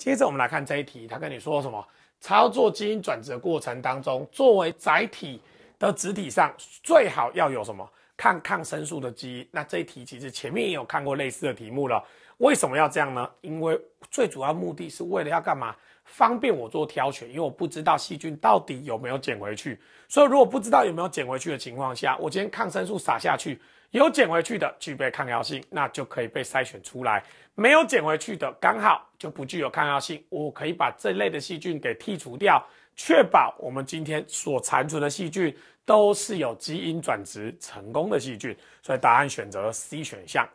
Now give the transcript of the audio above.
接着我们来看这一题，他跟你说什么？操作基因转折过程当中，作为载体的子体上最好要有什么抗抗生素的基因？那这一题其实前面也有看过类似的题目了。为什么要这样呢？因为最主要目的是为了要干嘛？方便我做挑选，因为我不知道细菌到底有没有捡回去。所以如果不知道有没有捡回去的情况下，我今天抗生素撒下去，有捡回去的具备抗药性，那就可以被筛选出来；没有捡回去的刚好就不具有抗药性，我可以把这类的细菌给剔除掉，确保我们今天所残存的细菌都是有基因转殖成功的细菌。所以答案选择 C 选项。